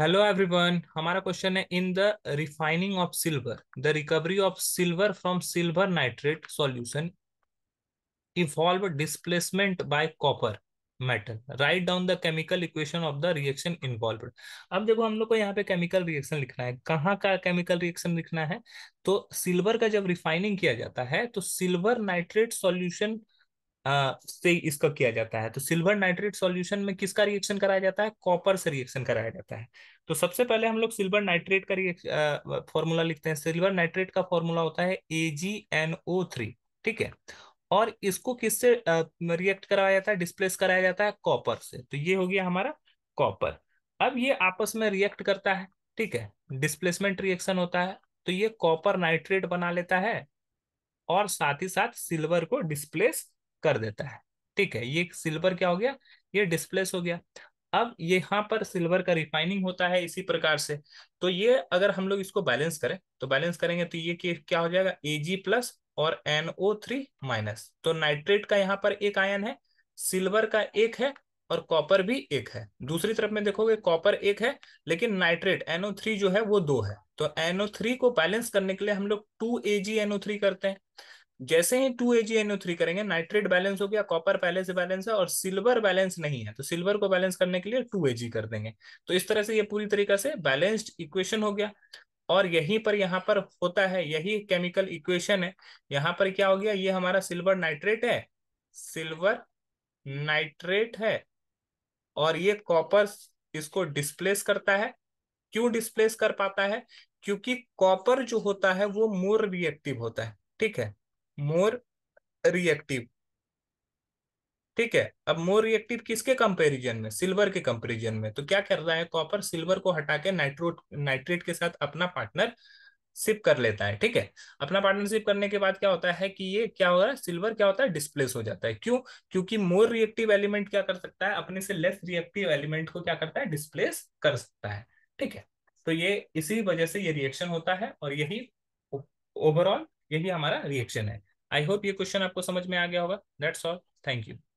hello everyone हमारा question है in the refining of silver the recovery of silver from silver nitrate solution evolve displacement by copper metal write down the chemical equation of the reaction involve अब देखो हम लोग को यहाँ पे chemical reaction लिखना है कहाँ का केमिकल रिएक्शन लिखना है तो सिल्वर का जब रिफाइनिंग किया जाता है तो सिल्वर नाइट्रेट सोल्यूशन से इसका किया जाता है तो सिल्वर नाइट्रेट सॉल्यूशन में किसका रिएक्शन कराया जाता है कॉपर से रिएक्शन कराया जाता है तो सबसे पहले हम लोग सिल्वर नाइट्रेट का रिएक्शन फॉर्मूला लिखते हैं सिल्वर नाइट्रेट का फॉर्मूला होता है ए ठीक है और इसको किससे रिएक्ट कराया जाता है डिस्प्लेस कराया जाता है कॉपर से तो ये हो गया हमारा कॉपर अब ये आपस में रिएक्ट करता है ठीक है डिस्प्लेसमेंट रिएक्शन होता है तो ये कॉपर नाइट्रेट बना लेता है और साथ ही साथ सिल्वर को डिस्प्लेस कर देता है ठीक है ये सिल्वर क्या हो गया ये डिस्प्लेस हो गया अब यहाँ पर सिल्वर का रिफाइनिंग होता है इसी प्रकार से तो ये अगर हम लोग इसको बैलेंस करें तो बैलेंस करेंगे तो ये क्या हो जाएगा ए प्लस और एनओ थ्री माइनस तो नाइट्रेट का यहाँ पर एक आयन है सिल्वर का एक है और कॉपर भी एक है दूसरी तरफ में देखोगे कॉपर एक है लेकिन नाइट्रेट एनओ थ्री जो है वो दो है तो एनओ थ्री को बैलेंस करने के लिए हम लोग two A G NO three करते हैं जैसे ही टू ओ थ्री करेंगे नाइट्रेट बैलेंस हो गया कॉपर पहले से बैलेंस है और सिल्वर बैलेंस नहीं है तो सिल्वर को बैलेंस करने के लिए टू ए जी कर देंगे तो इस तरह से ये पूरी तरीके से बैलेंस्ड इक्वेशन हो गया और यहीं पर यहाँ पर होता है यही केमिकल इक्वेशन है यहाँ पर क्या हो गया ये हमारा सिल्वर नाइट्रेट है सिल्वर नाइट्रेट है और ये कॉपर इसको डिस्प्लेस करता है क्यों डिस्प्लेस कर पाता है क्योंकि कॉपर जो होता है वो मोर रिएक्टिव होता है ठीक है मोर रिएक्टिव ठीक है अब मोर रिएक्टिव किसके कंपैरिजन में सिल्वर के कंपैरिजन में तो क्या कर रहा है कॉपर तो सिल्वर को हटा के नाइट्रोट नाइट्रेट के साथ अपना पार्टनर शिप कर लेता है ठीक है अपना पार्टनरशिप करने के बाद क्या होता है कि ये क्या हो रहा है सिल्वर क्या होता है डिस्प्लेस हो जाता है क्यों क्योंकि मोर रिएक्टिव एलिमेंट क्या कर सकता है अपने से लेस रिएक्टिव एलिमेंट को क्या करता है डिस्प्लेस कर सकता है ठीक है तो ये इसी वजह से ये रिएक्शन होता है और यही ओवरऑल यही हमारा रिएक्शन है आई होप ये क्वेश्चन आपको समझ में आ गया होगा दैट्स ऑल थैंक यू